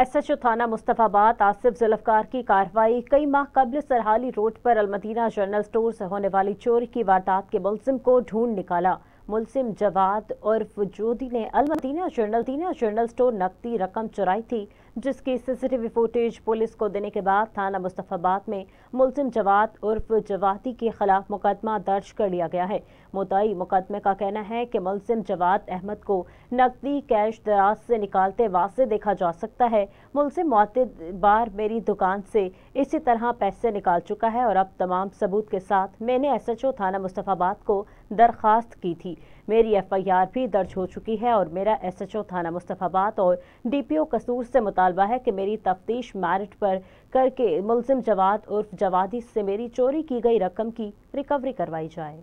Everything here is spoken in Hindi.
एसएचओ थाना मुस्तफ़ाबाद आसिफ जुल्फकार की कार्रवाई कई माह कबल सरहाली रोड पर अलमदीना जनरल स्टोर से होने वाली चोरी की वारदात के मुलजिम को ढूंढ निकाला मुलसिम जवाद और जोदी ने Al Madina general Dina general store नकदी रकम चुराई थी जिसकी सीसीटीवी फुटेज पुलिस को देने के बाद थाना मुस्तफ़ाबाद में मुलजिम जवाद उर्फ जवादी के खिलाफ मुकदमा दर्ज कर लिया गया है मुदाई मुकदमे का कहना है कि मुलजिम जवाद अहमद को नकदी कैश दराज से निकालते वास्ते देखा जा सकता है मुलिम मतद बार मेरी दुकान से इसी तरह पैसे निकाल चुका है और अब तमाम सबूत के साथ मैंने एस एच ओ थाना मुस्तफ़ाबाद को दरखास्त की थी मेरी एफआईआर भी दर्ज हो चुकी है और मेरा एसएचओ थाना मुस्तफ़ाबाद और डीपीओ कसूर से मुतालबा है कि मेरी तफ्तीश मैरिट पर करके मुलिम जवाद उर्फ जवादी से मेरी चोरी की गई रकम की रिकवरी करवाई जाए